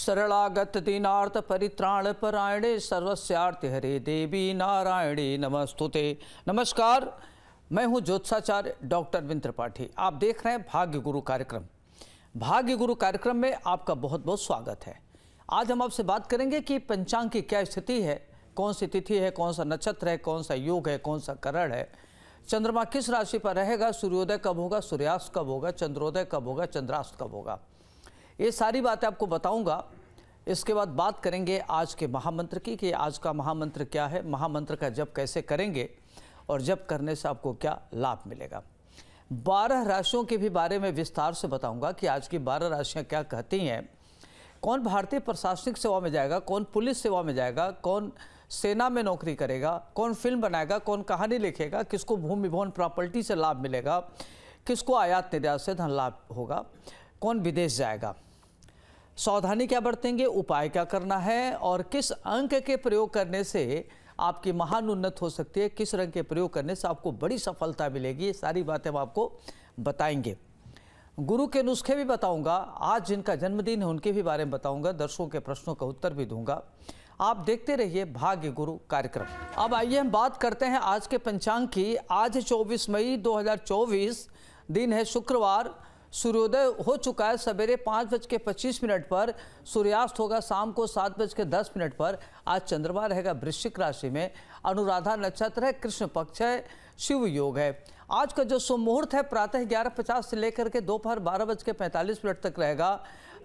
सरलागत दीनार्थ परित्राण परायणे सर्वस्यार्थ हरे देवी नारायणी नमस्तुते नमस्कार मैं हूं ज्योत्साचार्य डॉक्टर विन त्रिपाठी आप देख रहे हैं भाग्य गुरु कार्यक्रम भाग्य गुरु कार्यक्रम में आपका बहुत बहुत स्वागत है आज हम आपसे बात करेंगे कि पंचांग की क्या स्थिति है कौन सी तिथि है कौन सा नक्षत्र है कौन सा योग है कौन सा करण है चंद्रमा किस राशि पर रहेगा सूर्योदय कब होगा सूर्यास्त कब होगा चंद्रोदय कब होगा चंद्रास्त कब होगा ये सारी बातें आपको बताऊंगा इसके बाद बात करेंगे आज के महामंत्र की कि आज का महामंत्र क्या है महामंत्र का जप कैसे करेंगे और जप करने से आपको क्या लाभ मिलेगा बारह राशियों के भी बारे में विस्तार से बताऊंगा कि आज की बारह राशियां क्या कहती हैं कौन भारतीय प्रशासनिक सेवा में जाएगा कौन पुलिस सेवा में जाएगा कौन सेना में नौकरी करेगा कौन फिल्म बनाएगा कौन कहानी लिखेगा किसको भूमि भवन प्रॉपर्टी से लाभ मिलेगा किसको आयात निर्यात से धन लाभ होगा कौन विदेश जाएगा सावधानी क्या बरतेंगे उपाय क्या करना है और किस अंक के प्रयोग करने से आपकी महान उन्नत हो सकती है किस रंग के प्रयोग करने से आपको बड़ी सफलता मिलेगी ये सारी बातें हम आपको बताएंगे गुरु के नुस्खे भी बताऊंगा आज जिनका जन्मदिन है उनके भी बारे में बताऊंगा दर्शकों के प्रश्नों का उत्तर भी दूंगा आप देखते रहिए भाग्य गुरु कार्यक्रम अब आइए हम बात करते हैं आज के पंचांग की आज 24 मई 2024 दिन है शुक्रवार सूर्योदय हो चुका है सवेरे पाँच बज के पच्चीस मिनट पर सूर्यास्त होगा शाम को सात बज के दस मिनट पर आज चंद्रमा रहेगा वृश्चिक राशि में अनुराधा नक्षत्र है कृष्ण पक्ष है शिव योग है आज का जो मुहूर्त है प्रातः ग्यारह पचास से लेकर के दोपहर बारह बज के पैंतालीस मिनट तक रहेगा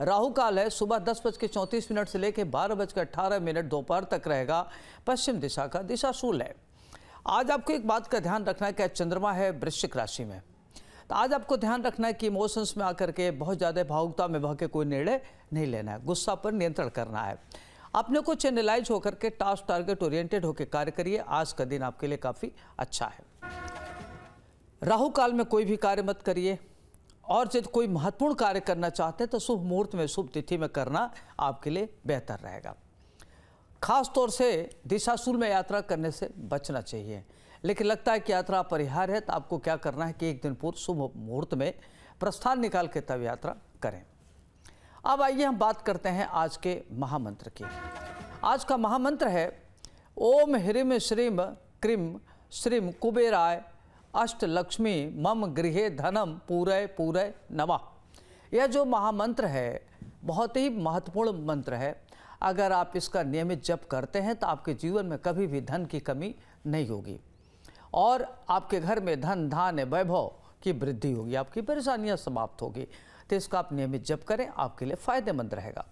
राहु काल है सुबह दस बज के चौंतीस मिनट से लेकर बारह बज के अट्ठारह मिनट दोपहर तक रहेगा पश्चिम दिशा का दिशाशूल है आज आपको एक बात का ध्यान रखना है कि चंद्रमा है वृश्चिक राशि में तो आज आपको ध्यान रखना है कि इमोशंस में आकर के बहुत ज़्यादा भावुकता में बह के कोई निर्णय नहीं लेना है गुस्सा पर नियंत्रण करना है अपने को चैनलाइज होकर के टास्क टारगेट ओरिएंटेड होकर कार्य करिए आज का दिन आपके लिए काफ़ी अच्छा है राहु काल में कोई भी कार्य मत करिए और जब कोई महत्वपूर्ण कार्य करना चाहते हैं तो शुभ मुहूर्त में शुभ तिथि में करना आपके लिए बेहतर रहेगा खास तौर से दिशासुर में यात्रा करने से बचना चाहिए लेकिन लगता है कि यात्रा परिहार है तो आपको क्या करना है कि एक दिन पूर्व शुभ मुहूर्त में प्रस्थान निकाल के तब यात्रा करें अब आइए हम बात करते हैं आज के महामंत्र की आज का महामंत्र है ओम ह्रीम श्रीम क्रीम श्रीम कुबेराय अष्टलक्ष्मी मम गृह धनम पूरे पूरे नमः यह जो महामंत्र है बहुत ही महत्वपूर्ण मंत्र है अगर आप इसका नियमित जप करते हैं तो आपके जीवन में कभी भी धन की कमी नहीं होगी और आपके घर में धन धान वैभव की वृद्धि होगी आपकी परेशानियाँ समाप्त होगी तो इसका आप नियमित जप करें आपके लिए फ़ायदेमंद रहेगा